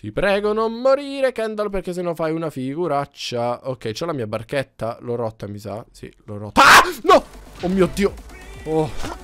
Ti prego non morire Kendall perché se no fai una figuraccia Ok c'ho la mia barchetta L'ho rotta mi sa Sì l'ho rotta Ah no Oh mio dio Oh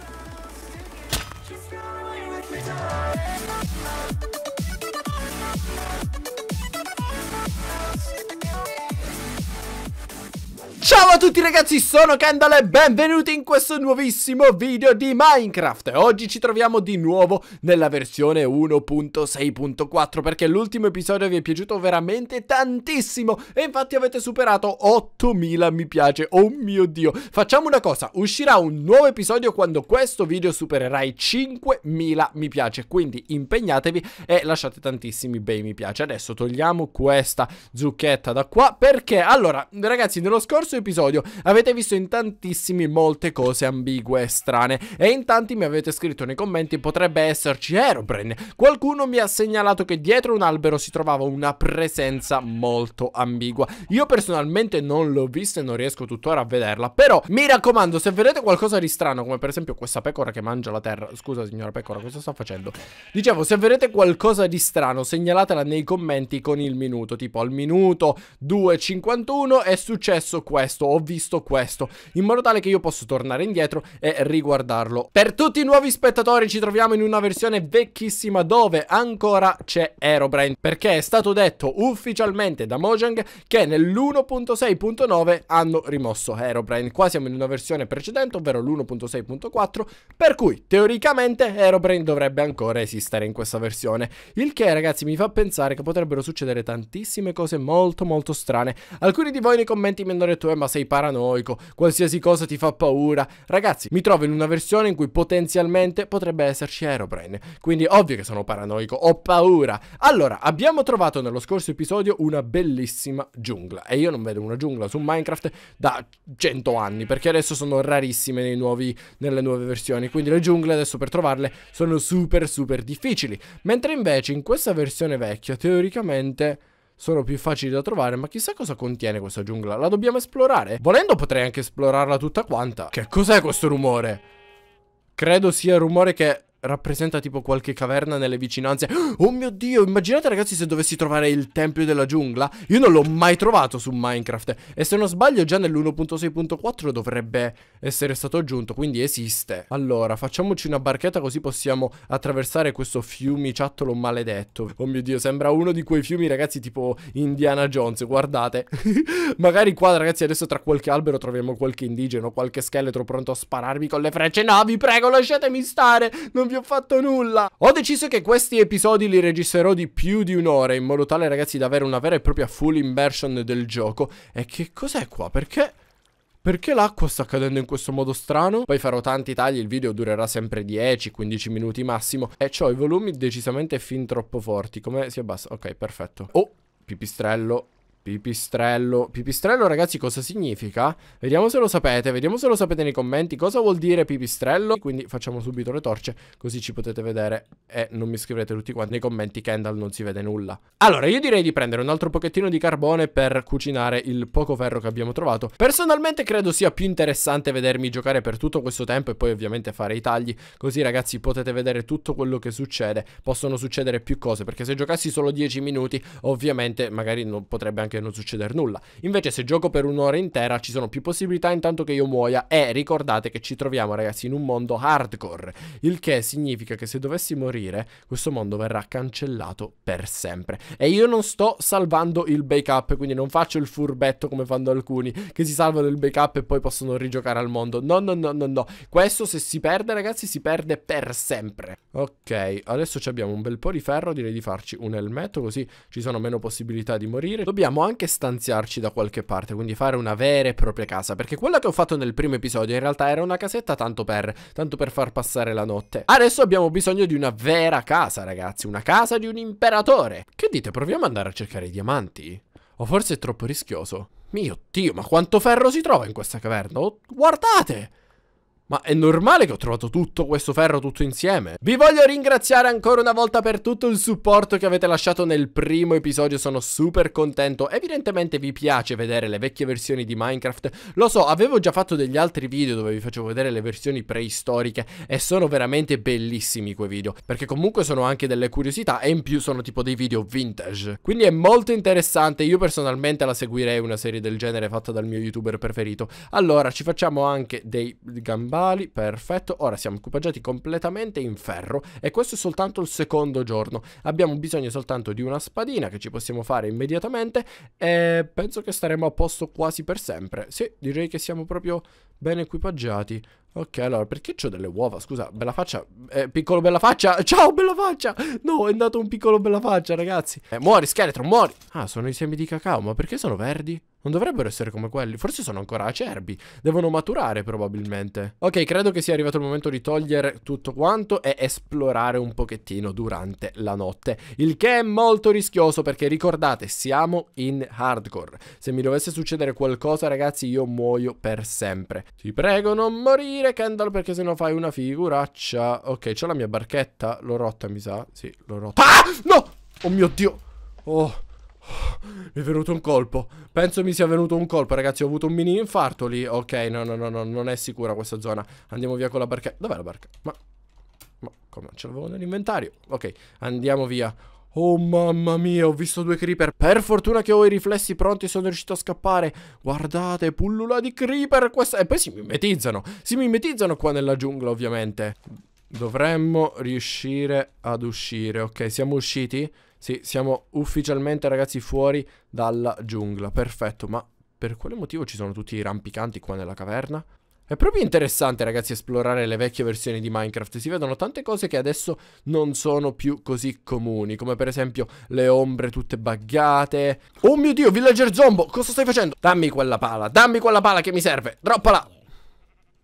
Ciao a tutti ragazzi, sono Kendall e benvenuti in questo nuovissimo video di Minecraft Oggi ci troviamo di nuovo nella versione 1.6.4 perché l'ultimo episodio vi è piaciuto veramente tantissimo E infatti avete superato 8000 mi piace, oh mio dio Facciamo una cosa, uscirà un nuovo episodio quando questo video supererà i 5000 mi piace Quindi impegnatevi e lasciate tantissimi bei mi piace Adesso togliamo questa zucchetta da qua perché allora ragazzi nello scorso questo episodio avete visto in tantissimi molte cose ambigue e strane e in tanti mi avete scritto nei commenti potrebbe esserci Aerobrain. Eh, qualcuno mi ha segnalato che dietro un albero si trovava una presenza molto ambigua. Io personalmente non l'ho vista e non riesco tuttora a vederla, però mi raccomando se vedete qualcosa di strano come per esempio questa pecora che mangia la terra, scusa signora pecora cosa sta facendo? Dicevo se vedete qualcosa di strano segnalatela nei commenti con il minuto, tipo al minuto 2.51 è successo questo questo, ho visto questo, in modo tale che io posso tornare indietro e riguardarlo. Per tutti i nuovi spettatori ci troviamo in una versione vecchissima dove ancora c'è Aerobrain, perché è stato detto ufficialmente da Mojang che nell'1.6.9 hanno rimosso Aerobrain. Qua siamo in una versione precedente, ovvero l'1.6.4, per cui teoricamente Aerobrain dovrebbe ancora esistere in questa versione. Il che ragazzi mi fa pensare che potrebbero succedere tantissime cose molto molto strane. Alcuni di voi nei commenti mi hanno detto ma sei paranoico, qualsiasi cosa ti fa paura. Ragazzi, mi trovo in una versione in cui potenzialmente potrebbe esserci Aerobrain, quindi ovvio che sono paranoico, ho paura. Allora, abbiamo trovato nello scorso episodio una bellissima giungla e io non vedo una giungla su Minecraft da 100 anni, perché adesso sono rarissime nuovi, nelle nuove versioni, quindi le giungle adesso per trovarle sono super super difficili, mentre invece in questa versione vecchia teoricamente sono più facili da trovare Ma chissà cosa contiene questa giungla La dobbiamo esplorare Volendo potrei anche esplorarla tutta quanta Che cos'è questo rumore? Credo sia il rumore che rappresenta tipo qualche caverna nelle vicinanze. Oh mio Dio, immaginate ragazzi se dovessi trovare il Tempio della Giungla. Io non l'ho mai trovato su Minecraft. E se non sbaglio già nell'1.6.4 dovrebbe essere stato aggiunto, quindi esiste. Allora, facciamoci una barchetta così possiamo attraversare questo fiumiciattolo maledetto. Oh mio Dio, sembra uno di quei fiumi ragazzi tipo Indiana Jones, guardate. Magari qua ragazzi adesso tra qualche albero troviamo qualche indigeno, qualche scheletro pronto a spararmi con le frecce. No, vi prego, lasciatemi stare. Non vi ho fatto nulla. Ho deciso che questi episodi li registrerò di più di un'ora in modo tale ragazzi da avere una vera e propria full immersion del gioco. E che cos'è qua? Perché... Perché l'acqua sta cadendo in questo modo strano? Poi farò tanti tagli, il video durerà sempre 10-15 minuti massimo. E ho i volumi decisamente fin troppo forti. Come si abbassa? Ok, perfetto. Oh, pipistrello. Pipistrello. Pipistrello, ragazzi, cosa significa? Vediamo se lo sapete. Vediamo se lo sapete nei commenti. Cosa vuol dire pipistrello? Quindi facciamo subito le torce, così ci potete vedere. E non mi scrivete tutti quanti nei commenti. Kendall non si vede nulla. Allora, io direi di prendere un altro pochettino di carbone per cucinare il poco ferro che abbiamo trovato. Personalmente credo sia più interessante vedermi giocare per tutto questo tempo e poi ovviamente fare i tagli. Così, ragazzi, potete vedere tutto quello che succede. Possono succedere più cose, perché se giocassi solo 10 minuti, ovviamente magari non potrebbe anche che non succeder nulla. Invece se gioco per un'ora intera ci sono più possibilità intanto che io muoia e ricordate che ci troviamo ragazzi in un mondo hardcore, il che significa che se dovessi morire questo mondo verrà cancellato per sempre. E io non sto salvando il backup, quindi non faccio il furbetto come fanno alcuni che si salvano il backup e poi possono rigiocare al mondo. No, no, no, no, no. Questo se si perde ragazzi si perde per sempre. Ok, adesso abbiamo un bel po' di ferro, direi di farci un elmetto così ci sono meno possibilità di morire. Dobbiamo anche stanziarci da qualche parte, quindi fare una vera e propria casa, perché quella che ho fatto nel primo episodio in realtà era una casetta tanto per, tanto per far passare la notte. Adesso abbiamo bisogno di una vera casa, ragazzi, una casa di un imperatore. Che dite, proviamo ad andare a cercare i diamanti? O forse è troppo rischioso? Mio Dio, ma quanto ferro si trova in questa caverna? Oh, guardate! Ma è normale che ho trovato tutto questo ferro tutto insieme? Vi voglio ringraziare ancora una volta per tutto il supporto che avete lasciato nel primo episodio, sono super contento. Evidentemente vi piace vedere le vecchie versioni di Minecraft. Lo so, avevo già fatto degli altri video dove vi facevo vedere le versioni preistoriche e sono veramente bellissimi quei video. Perché comunque sono anche delle curiosità e in più sono tipo dei video vintage. Quindi è molto interessante, io personalmente la seguirei una serie del genere fatta dal mio youtuber preferito. Allora, ci facciamo anche dei gambari verbali, perfetto. Ora siamo equipaggiati completamente in ferro e questo è soltanto il secondo giorno. Abbiamo bisogno soltanto di una spadina che ci possiamo fare immediatamente e penso che staremo a posto quasi per sempre. Sì, direi che siamo proprio ben equipaggiati. Ok, allora, perché c'ho delle uova? Scusa, bella faccia. Eh, piccolo bella faccia. Ciao, bella faccia. No, è andato un piccolo bella faccia, ragazzi. Eh, muori, scheletro, muori. Ah, sono i semi di cacao, ma perché sono verdi? Non dovrebbero essere come quelli. Forse sono ancora acerbi. Devono maturare probabilmente. Ok, credo che sia arrivato il momento di togliere tutto quanto e esplorare un pochettino durante la notte. Il che è molto rischioso perché ricordate, siamo in hardcore. Se mi dovesse succedere qualcosa, ragazzi, io muoio per sempre. Ti prego, non morire, Kendall, perché sennò fai una figuraccia. Ok, c'ho la mia barchetta. L'ho rotta, mi sa. Sì, l'ho rotta. Ah! No! Oh mio Dio! Oh... Mi è venuto un colpo. Penso mi sia venuto un colpo, ragazzi. Ho avuto un mini infarto lì. Ok, no, no, no, no, non è sicura questa zona. Andiamo via con la barca. Dov'è la barca? Ma. Ma come? Ce l'avevo nell'inventario. Ok, andiamo via. Oh mamma mia, ho visto due creeper. Per fortuna che ho i riflessi pronti sono riuscito a scappare. Guardate, pullula di creeper. Questa... E poi si mimetizzano. Si mimetizzano qua nella giungla, ovviamente. Dovremmo riuscire ad uscire. Ok, siamo usciti. Sì, siamo ufficialmente ragazzi fuori dalla giungla. Perfetto, ma per quale motivo ci sono tutti i rampicanti qua nella caverna? È proprio interessante ragazzi esplorare le vecchie versioni di Minecraft, si vedono tante cose che adesso non sono più così comuni, come per esempio le ombre tutte buggate. Oh mio dio, villager zombo, cosa stai facendo? Dammi quella pala, dammi quella pala che mi serve, droppala!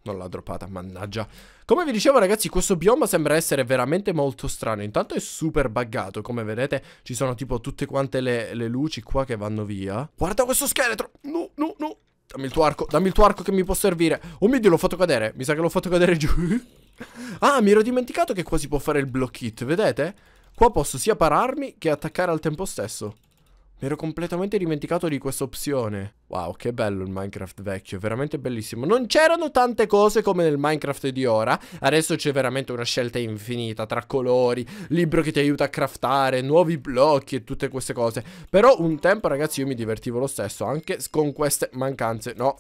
Non l'ha droppata, mannaggia. Come vi dicevo ragazzi questo bioma sembra essere veramente molto strano Intanto è super buggato come vedete ci sono tipo tutte quante le, le luci qua che vanno via Guarda questo scheletro No no no Dammi il tuo arco, dammi il tuo arco che mi può servire Oh mio dio l'ho fatto cadere, mi sa che l'ho fatto cadere giù Ah mi ero dimenticato che qua si può fare il block hit, vedete? Qua posso sia pararmi che attaccare al tempo stesso mi ero completamente dimenticato di questa opzione. Wow, che bello il Minecraft vecchio, veramente bellissimo. Non c'erano tante cose come nel Minecraft di ora. Adesso c'è veramente una scelta infinita tra colori, libro che ti aiuta a craftare, nuovi blocchi e tutte queste cose. Però un tempo, ragazzi, io mi divertivo lo stesso, anche con queste mancanze. No,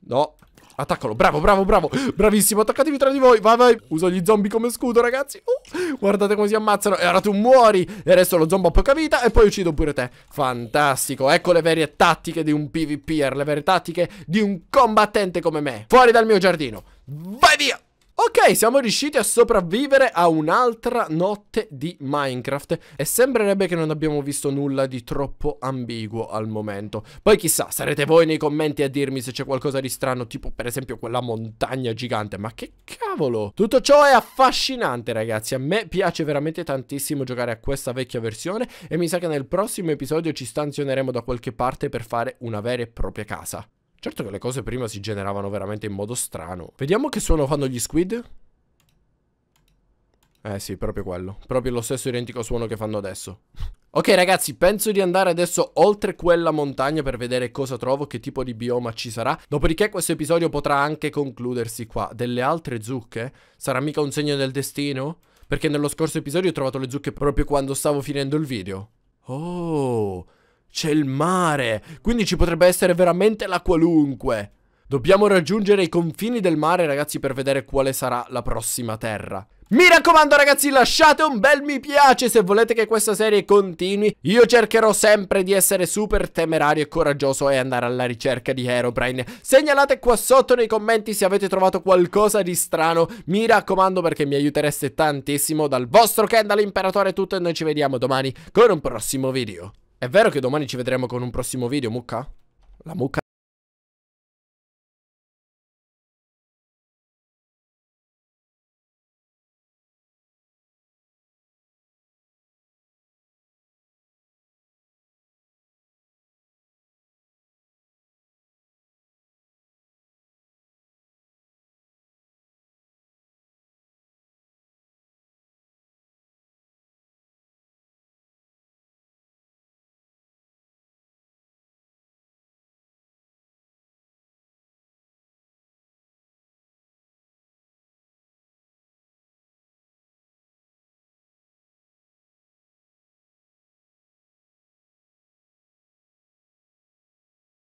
no, Attaccalo, bravo, bravo, bravo Bravissimo, attaccatevi tra di voi, vai, vai Uso gli zombie come scudo, ragazzi uh, Guardate come si ammazzano, e ora tu muori E adesso lo zombo ha poca vita, e poi uccido pure te Fantastico, ecco le vere tattiche Di un PvPer, le vere tattiche Di un combattente come me Fuori dal mio giardino, vai via Ok, siamo riusciti a sopravvivere a un'altra notte di Minecraft e sembrerebbe che non abbiamo visto nulla di troppo ambiguo al momento. Poi chissà, sarete voi nei commenti a dirmi se c'è qualcosa di strano, tipo per esempio quella montagna gigante, ma che cavolo! Tutto ciò è affascinante ragazzi, a me piace veramente tantissimo giocare a questa vecchia versione e mi sa che nel prossimo episodio ci stanzioneremo da qualche parte per fare una vera e propria casa. Certo che le cose prima si generavano veramente in modo strano. Vediamo che suono fanno gli squid. Eh sì, proprio quello. Proprio lo stesso identico suono che fanno adesso. ok ragazzi, penso di andare adesso oltre quella montagna per vedere cosa trovo, che tipo di bioma ci sarà. Dopodiché questo episodio potrà anche concludersi qua. Delle altre zucche? Sarà mica un segno del destino? Perché nello scorso episodio ho trovato le zucche proprio quando stavo finendo il video. Oh... C'è il mare, quindi ci potrebbe essere veramente la qualunque. Dobbiamo raggiungere i confini del mare, ragazzi, per vedere quale sarà la prossima terra. Mi raccomando ragazzi lasciate un bel mi piace se volete che questa serie continui Io cercherò sempre di essere super temerario e coraggioso e andare alla ricerca di Herobrine Segnalate qua sotto nei commenti se avete trovato qualcosa di strano Mi raccomando perché mi aiutereste tantissimo Dal vostro Ken, dall'imperatore è tutto e noi ci vediamo domani con un prossimo video è vero che domani ci vedremo con un prossimo video, mucca? La mucca...